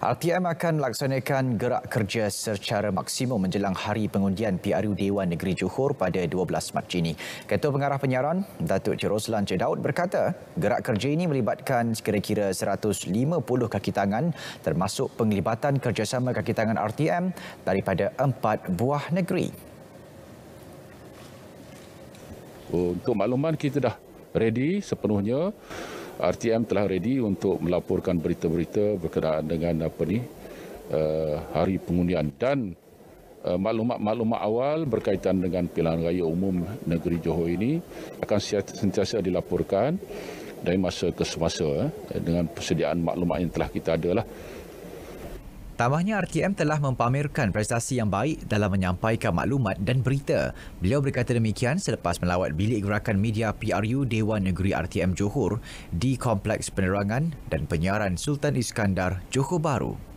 RTM akan laksanakan gerak kerja secara maksimum menjelang hari pengundian PRU Dewan Negeri Johor pada 12 Mac ini. Ketua Pengarah Penyiaran, Datuk Cik Roslan Cik Daud berkata, gerak kerja ini melibatkan kira-kira 150 kaki tangan termasuk penglibatan kerjasama kaki tangan RTM daripada empat buah negeri. Untuk makluman kita dah ready sepenuhnya RTM telah ready untuk melaporkan berita-berita berkenaan dengan apa ni eh, hari pengundian dan eh, maklumat-maklumat awal berkaitan dengan pilihan raya umum negeri Johor ini akan sentiasa dilaporkan dari masa ke semasa eh, dengan persediaan maklumat yang telah kita ada lah Tambahnya RTM telah mempamerkan prestasi yang baik dalam menyampaikan maklumat dan berita. Beliau berkata demikian selepas melawat bilik gerakan media PRU Dewan Negeri RTM Johor di Kompleks Penerangan dan Penyiaran Sultan Iskandar Johor Bahru.